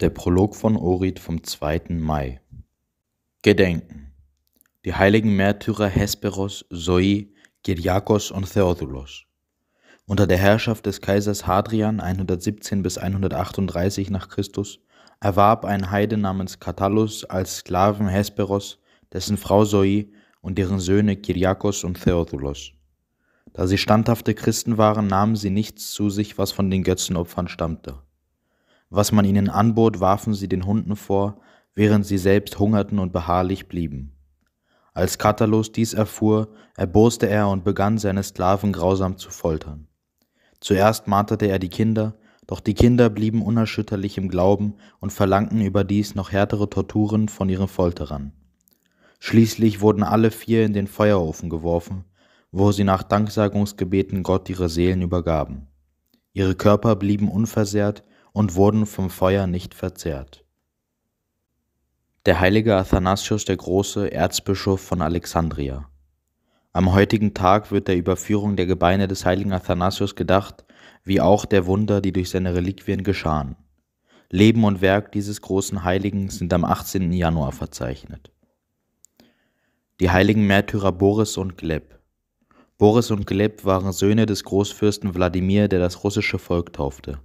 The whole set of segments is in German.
Der Prolog von Orit vom 2. Mai. Gedenken. Die heiligen Märtyrer Hesperos, Zoe, Kyriakos und Theodulos. Unter der Herrschaft des Kaisers Hadrian 117 bis 138 nach Christus erwarb ein Heide namens Catalus als Sklaven Hesperos, dessen Frau Zoe und deren Söhne Kyriakos und Theodulos. Da sie standhafte Christen waren, nahmen sie nichts zu sich, was von den Götzenopfern stammte. Was man ihnen anbot, warfen sie den Hunden vor, während sie selbst hungerten und beharrlich blieben. Als Katalos dies erfuhr, erboste er und begann seine Sklaven grausam zu foltern. Zuerst marterte er die Kinder, doch die Kinder blieben unerschütterlich im Glauben und verlangten überdies noch härtere Torturen von ihren Folterern. Schließlich wurden alle vier in den Feuerofen geworfen, wo sie nach Danksagungsgebeten Gott ihre Seelen übergaben. Ihre Körper blieben unversehrt, und wurden vom Feuer nicht verzehrt. Der heilige Athanasius der Große, Erzbischof von Alexandria. Am heutigen Tag wird der Überführung der Gebeine des heiligen Athanasius gedacht, wie auch der Wunder, die durch seine Reliquien geschahen. Leben und Werk dieses großen Heiligen sind am 18. Januar verzeichnet. Die heiligen Märtyrer Boris und Gleb. Boris und Gleb waren Söhne des Großfürsten Wladimir, der das russische Volk taufte.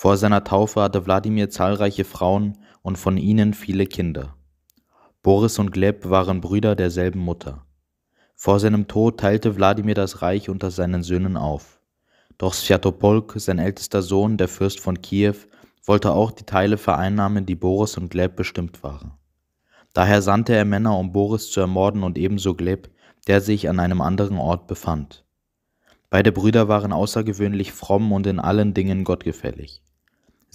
Vor seiner Taufe hatte Wladimir zahlreiche Frauen und von ihnen viele Kinder. Boris und Gleb waren Brüder derselben Mutter. Vor seinem Tod teilte Wladimir das Reich unter seinen Söhnen auf. Doch Sviatopolk, sein ältester Sohn, der Fürst von Kiew, wollte auch die Teile vereinnahmen, die Boris und Gleb bestimmt waren. Daher sandte er Männer, um Boris zu ermorden und ebenso Gleb, der sich an einem anderen Ort befand. Beide Brüder waren außergewöhnlich fromm und in allen Dingen gottgefällig.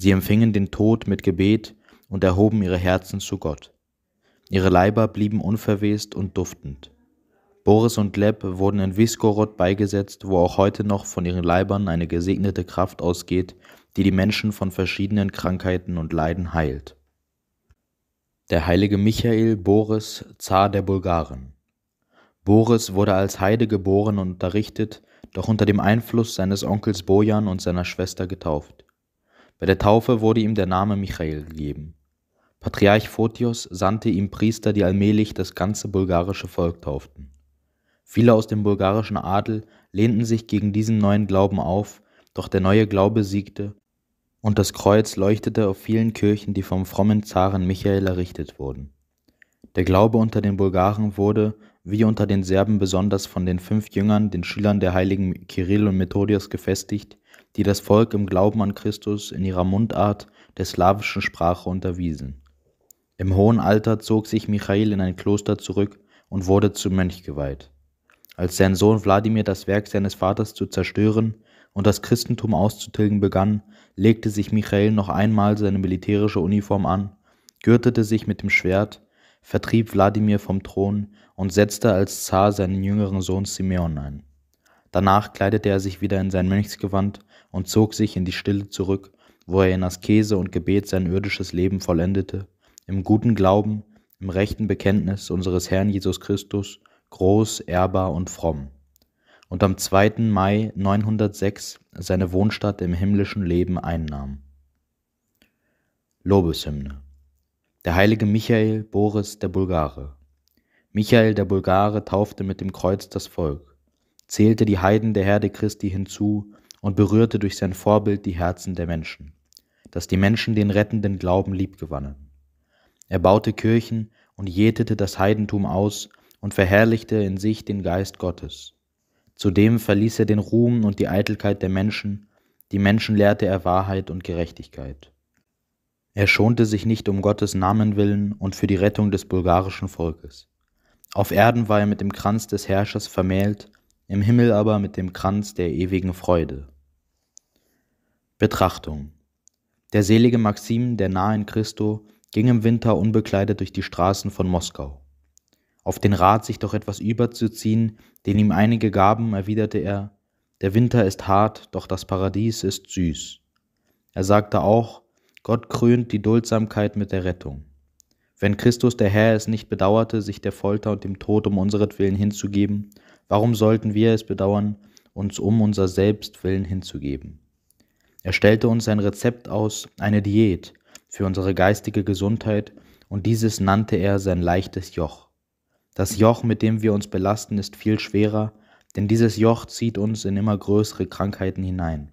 Sie empfingen den Tod mit Gebet und erhoben ihre Herzen zu Gott. Ihre Leiber blieben unverwest und duftend. Boris und Leb wurden in Viskorod beigesetzt, wo auch heute noch von ihren Leibern eine gesegnete Kraft ausgeht, die die Menschen von verschiedenen Krankheiten und Leiden heilt. Der heilige Michael Boris, Zar der Bulgaren. Boris wurde als Heide geboren und unterrichtet, doch unter dem Einfluss seines Onkels Bojan und seiner Schwester getauft. Bei der Taufe wurde ihm der Name Michael gegeben. Patriarch Photios sandte ihm Priester, die allmählich das ganze bulgarische Volk tauften. Viele aus dem bulgarischen Adel lehnten sich gegen diesen neuen Glauben auf, doch der neue Glaube siegte und das Kreuz leuchtete auf vielen Kirchen, die vom frommen Zaren Michael errichtet wurden. Der Glaube unter den Bulgaren wurde, wie unter den Serben besonders von den fünf Jüngern, den Schülern der heiligen Kirill und Methodios gefestigt, die das Volk im Glauben an Christus in ihrer Mundart der slawischen Sprache unterwiesen. Im hohen Alter zog sich Michael in ein Kloster zurück und wurde zum Mönch geweiht. Als sein Sohn Wladimir das Werk seines Vaters zu zerstören und das Christentum auszutilgen begann, legte sich Michael noch einmal seine militärische Uniform an, gürtete sich mit dem Schwert, vertrieb Wladimir vom Thron und setzte als Zar seinen jüngeren Sohn Simeon ein. Danach kleidete er sich wieder in sein Mönchsgewand und zog sich in die Stille zurück, wo er in Askese und Gebet sein irdisches Leben vollendete, im guten Glauben, im rechten Bekenntnis unseres Herrn Jesus Christus, groß, ehrbar und fromm. Und am 2. Mai 906 seine Wohnstatt im himmlischen Leben einnahm. Lobeshymne. Der heilige Michael Boris der Bulgare. Michael der Bulgare taufte mit dem Kreuz das Volk zählte die Heiden der Herde Christi hinzu und berührte durch sein Vorbild die Herzen der Menschen, dass die Menschen den rettenden Glauben liebgewannen. Er baute Kirchen und jätete das Heidentum aus und verherrlichte in sich den Geist Gottes. Zudem verließ er den Ruhm und die Eitelkeit der Menschen, die Menschen lehrte er Wahrheit und Gerechtigkeit. Er schonte sich nicht um Gottes Namen willen und für die Rettung des bulgarischen Volkes. Auf Erden war er mit dem Kranz des Herrschers vermählt im Himmel aber mit dem Kranz der ewigen Freude. Betrachtung. Der selige Maxim, der nahe in Christo, ging im Winter unbekleidet durch die Straßen von Moskau. Auf den Rat, sich doch etwas überzuziehen, den ihm einige gaben, erwiderte er, der Winter ist hart, doch das Paradies ist süß. Er sagte auch, Gott krönt die Duldsamkeit mit der Rettung. Wenn Christus der Herr es nicht bedauerte, sich der Folter und dem Tod um unseretwillen hinzugeben, Warum sollten wir es bedauern, uns um unser Selbstwillen hinzugeben? Er stellte uns ein Rezept aus, eine Diät für unsere geistige Gesundheit, und dieses nannte er sein leichtes Joch. Das Joch, mit dem wir uns belasten, ist viel schwerer, denn dieses Joch zieht uns in immer größere Krankheiten hinein.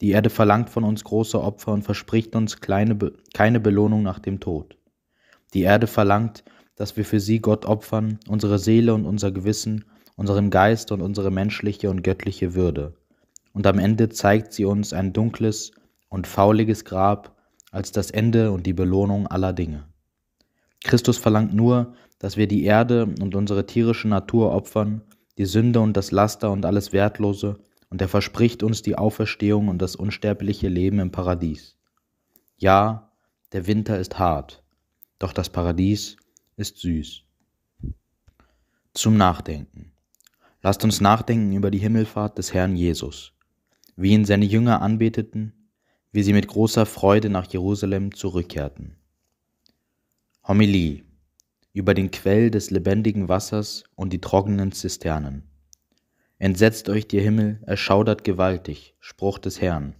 Die Erde verlangt von uns große Opfer und verspricht uns Be keine Belohnung nach dem Tod. Die Erde verlangt, dass wir für sie Gott opfern, unsere Seele und unser Gewissen, unserem Geist und unsere menschliche und göttliche Würde. Und am Ende zeigt sie uns ein dunkles und fauliges Grab als das Ende und die Belohnung aller Dinge. Christus verlangt nur, dass wir die Erde und unsere tierische Natur opfern, die Sünde und das Laster und alles Wertlose, und er verspricht uns die Auferstehung und das unsterbliche Leben im Paradies. Ja, der Winter ist hart, doch das Paradies ist süß. Zum Nachdenken. Lasst uns nachdenken über die Himmelfahrt des Herrn Jesus, wie ihn seine Jünger anbeteten, wie sie mit großer Freude nach Jerusalem zurückkehrten. Homilie über den Quell des lebendigen Wassers und die trockenen Zisternen. Entsetzt euch der Himmel, erschaudert gewaltig, Spruch des Herrn.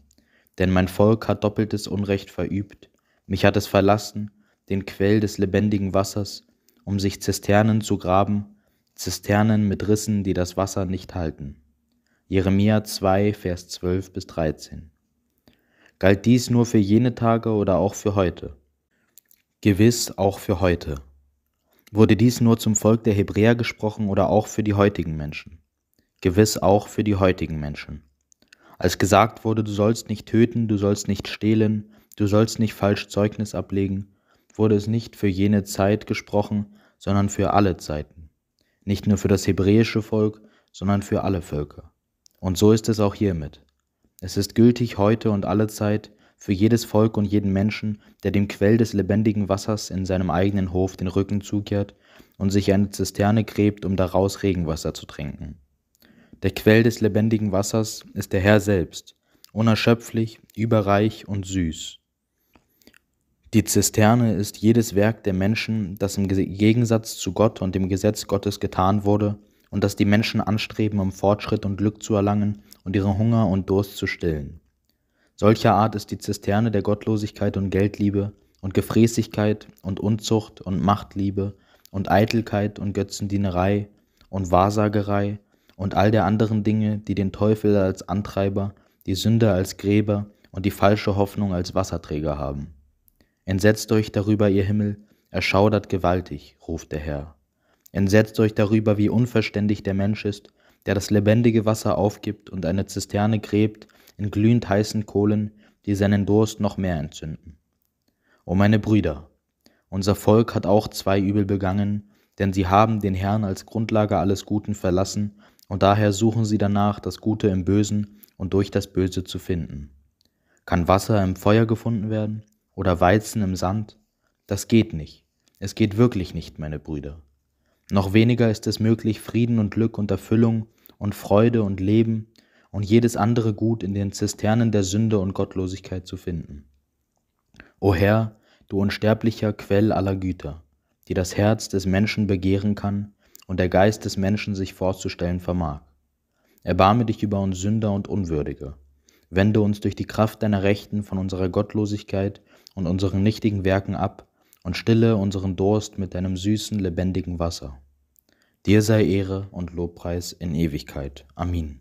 Denn mein Volk hat doppeltes Unrecht verübt, mich hat es verlassen, den Quell des lebendigen Wassers, um sich Zisternen zu graben Zisternen mit Rissen, die das Wasser nicht halten. Jeremia 2, Vers 12 bis 13. Galt dies nur für jene Tage oder auch für heute? Gewiss auch für heute. Wurde dies nur zum Volk der Hebräer gesprochen oder auch für die heutigen Menschen? Gewiss auch für die heutigen Menschen. Als gesagt wurde, du sollst nicht töten, du sollst nicht stehlen, du sollst nicht falsch Zeugnis ablegen, wurde es nicht für jene Zeit gesprochen, sondern für alle Zeiten nicht nur für das hebräische Volk, sondern für alle Völker. Und so ist es auch hiermit. Es ist gültig heute und alle Zeit für jedes Volk und jeden Menschen, der dem Quell des lebendigen Wassers in seinem eigenen Hof den Rücken zukehrt und sich eine Zisterne gräbt, um daraus Regenwasser zu trinken. Der Quell des lebendigen Wassers ist der Herr selbst, unerschöpflich, überreich und süß. Die Zisterne ist jedes Werk der Menschen, das im Gegensatz zu Gott und dem Gesetz Gottes getan wurde und das die Menschen anstreben, um Fortschritt und Glück zu erlangen und ihren Hunger und Durst zu stillen. Solcher Art ist die Zisterne der Gottlosigkeit und Geldliebe und Gefräßigkeit und Unzucht und Machtliebe und Eitelkeit und Götzendienerei und Wahrsagerei und all der anderen Dinge, die den Teufel als Antreiber, die Sünde als Gräber und die falsche Hoffnung als Wasserträger haben. Entsetzt euch darüber, ihr Himmel, erschaudert gewaltig, ruft der Herr. Entsetzt euch darüber, wie unverständig der Mensch ist, der das lebendige Wasser aufgibt und eine Zisterne gräbt in glühend heißen Kohlen, die seinen Durst noch mehr entzünden. O meine Brüder, unser Volk hat auch zwei Übel begangen, denn sie haben den Herrn als Grundlage alles Guten verlassen, und daher suchen sie danach, das Gute im Bösen und durch das Böse zu finden. Kann Wasser im Feuer gefunden werden? oder Weizen im Sand, das geht nicht. Es geht wirklich nicht, meine Brüder. Noch weniger ist es möglich, Frieden und Glück und Erfüllung und Freude und Leben und jedes andere Gut in den Zisternen der Sünde und Gottlosigkeit zu finden. O Herr, du unsterblicher Quell aller Güter, die das Herz des Menschen begehren kann und der Geist des Menschen sich vorzustellen vermag. Erbarme dich über uns Sünder und Unwürdige Wende uns durch die Kraft deiner Rechten von unserer Gottlosigkeit und unseren nichtigen Werken ab und stille unseren Durst mit deinem süßen, lebendigen Wasser. Dir sei Ehre und Lobpreis in Ewigkeit. Amen.